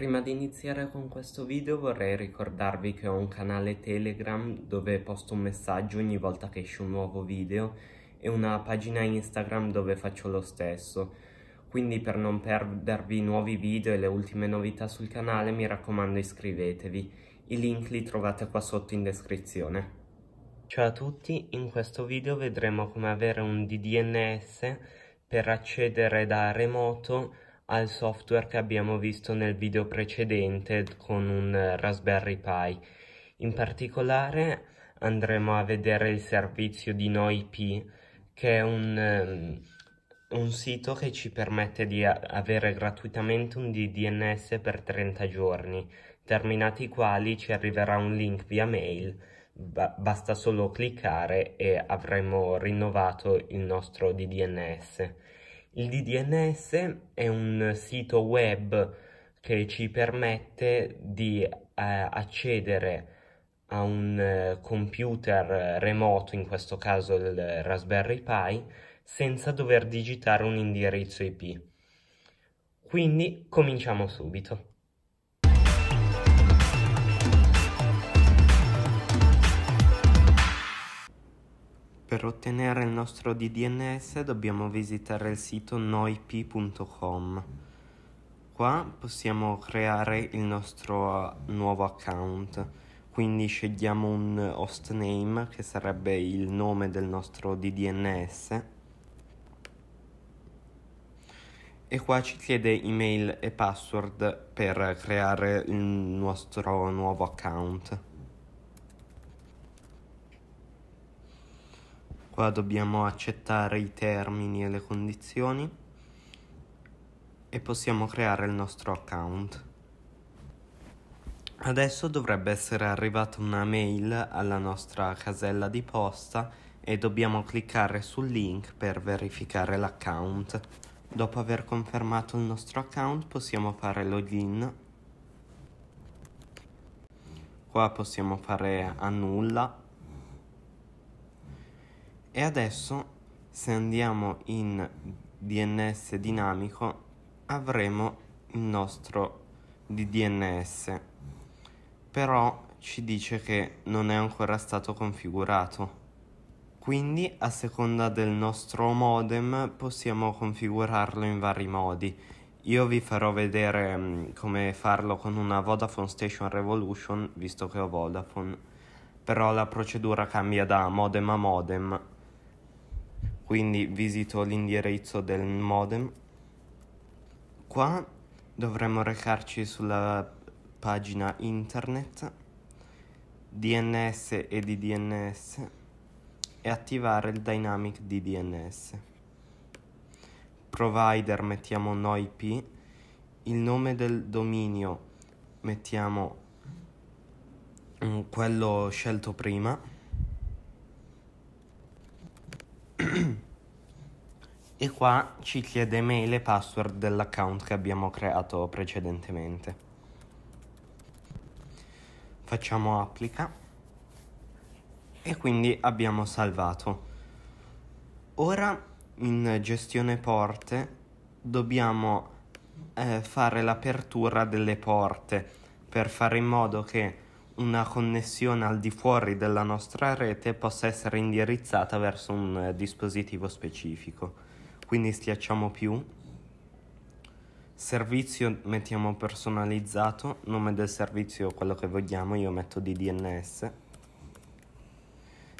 Prima di iniziare con questo video vorrei ricordarvi che ho un canale Telegram dove posto un messaggio ogni volta che esce un nuovo video e una pagina Instagram dove faccio lo stesso. Quindi per non perdervi nuovi video e le ultime novità sul canale mi raccomando iscrivetevi. I link li trovate qua sotto in descrizione. Ciao a tutti, in questo video vedremo come avere un DDNS per accedere da remoto al software che abbiamo visto nel video precedente con un Raspberry Pi. In particolare andremo a vedere il servizio di NoIP che è un, um, un sito che ci permette di avere gratuitamente un DDNS per 30 giorni, terminati i quali ci arriverà un link via mail ba basta solo cliccare e avremo rinnovato il nostro DDNS. Il DDNS è un sito web che ci permette di eh, accedere a un eh, computer remoto, in questo caso il Raspberry Pi, senza dover digitare un indirizzo IP. Quindi cominciamo subito. Per ottenere il nostro DDNS dobbiamo visitare il sito noip.com. Qua possiamo creare il nostro eh, nuovo account, quindi scegliamo un hostname che sarebbe il nome del nostro DDNS. E qua ci chiede email e password per creare il nostro nuovo account. qua dobbiamo accettare i termini e le condizioni e possiamo creare il nostro account. Adesso dovrebbe essere arrivata una mail alla nostra casella di posta e dobbiamo cliccare sul link per verificare l'account. Dopo aver confermato il nostro account possiamo fare login. Qua possiamo fare annulla e adesso se andiamo in DNS dinamico avremo il nostro DDNS però ci dice che non è ancora stato configurato quindi a seconda del nostro modem possiamo configurarlo in vari modi io vi farò vedere mm, come farlo con una Vodafone Station Revolution visto che ho Vodafone però la procedura cambia da modem a modem quindi visito l'indirizzo del modem. Qua dovremmo recarci sulla pagina internet DNS e DDNS e attivare il Dynamic DDNS. Provider mettiamo noip, il nome del dominio mettiamo mm, quello scelto prima e qua ci chiede mail e password dell'account che abbiamo creato precedentemente. Facciamo applica e quindi abbiamo salvato. Ora in gestione porte dobbiamo eh, fare l'apertura delle porte per fare in modo che una connessione al di fuori della nostra rete possa essere indirizzata verso un eh, dispositivo specifico quindi schiacciamo più. Servizio mettiamo personalizzato, nome del servizio quello che vogliamo, io metto di DNS.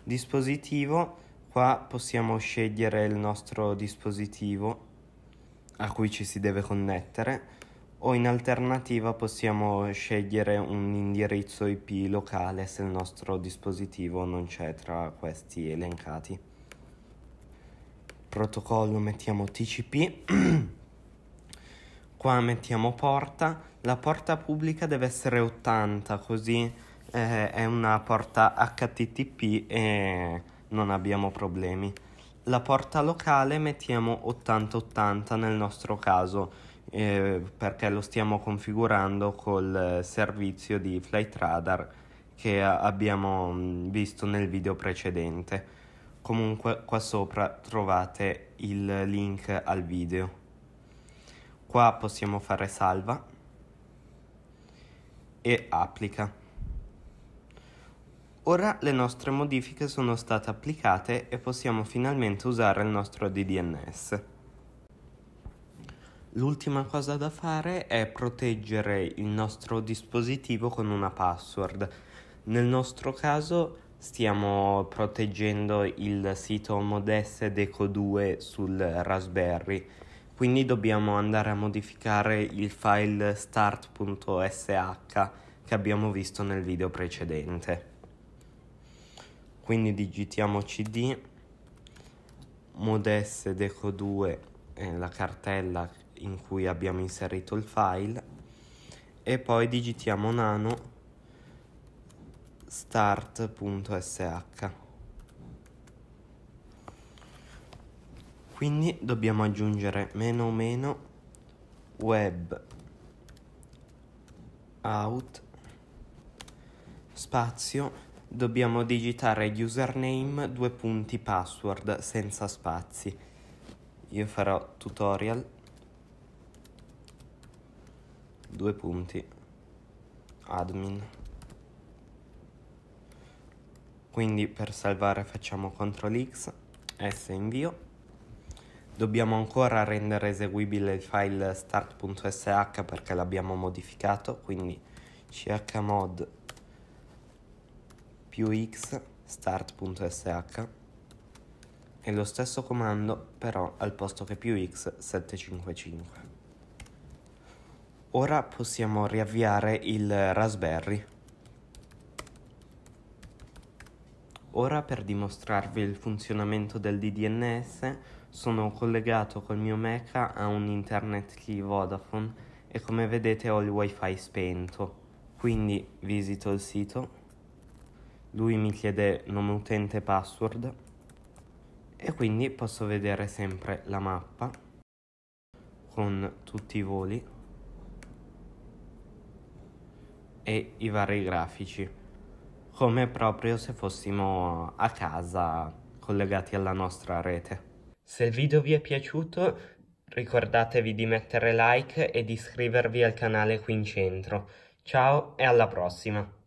Dispositivo, qua possiamo scegliere il nostro dispositivo a cui ci si deve connettere o in alternativa possiamo scegliere un indirizzo IP locale se il nostro dispositivo non c'è tra questi elencati protocollo mettiamo TCP, qua mettiamo porta, la porta pubblica deve essere 80 così eh, è una porta HTTP e non abbiamo problemi. La porta locale mettiamo 8080 nel nostro caso eh, perché lo stiamo configurando col servizio di Flight Radar che abbiamo mm, visto nel video precedente. Comunque qua sopra trovate il link al video. Qua possiamo fare salva e applica. Ora le nostre modifiche sono state applicate e possiamo finalmente usare il nostro DDNS. L'ultima cosa da fare è proteggere il nostro dispositivo con una password. Nel nostro caso stiamo proteggendo il sito Modest Deco 2 sul Raspberry. Quindi dobbiamo andare a modificare il file start.sh che abbiamo visto nel video precedente. Quindi digitiamo cd modest deco 2 eh, la cartella in cui abbiamo inserito il file e poi digitiamo nano start.sh quindi dobbiamo aggiungere meno meno web out spazio dobbiamo digitare username due punti password senza spazi io farò tutorial due punti admin quindi per salvare facciamo CTRL X, S invio. Dobbiamo ancora rendere eseguibile il file start.sh perché l'abbiamo modificato, quindi chmod più x start.sh e lo stesso comando però al posto che più x 755. Ora possiamo riavviare il Raspberry. Ora per dimostrarvi il funzionamento del DDNS sono collegato col mio Mac a un internet key Vodafone e come vedete ho il wifi spento. Quindi visito il sito, lui mi chiede nome utente e password e quindi posso vedere sempre la mappa con tutti i voli e i vari grafici come proprio se fossimo a casa collegati alla nostra rete. Se il video vi è piaciuto ricordatevi di mettere like e di iscrivervi al canale qui in centro. Ciao e alla prossima!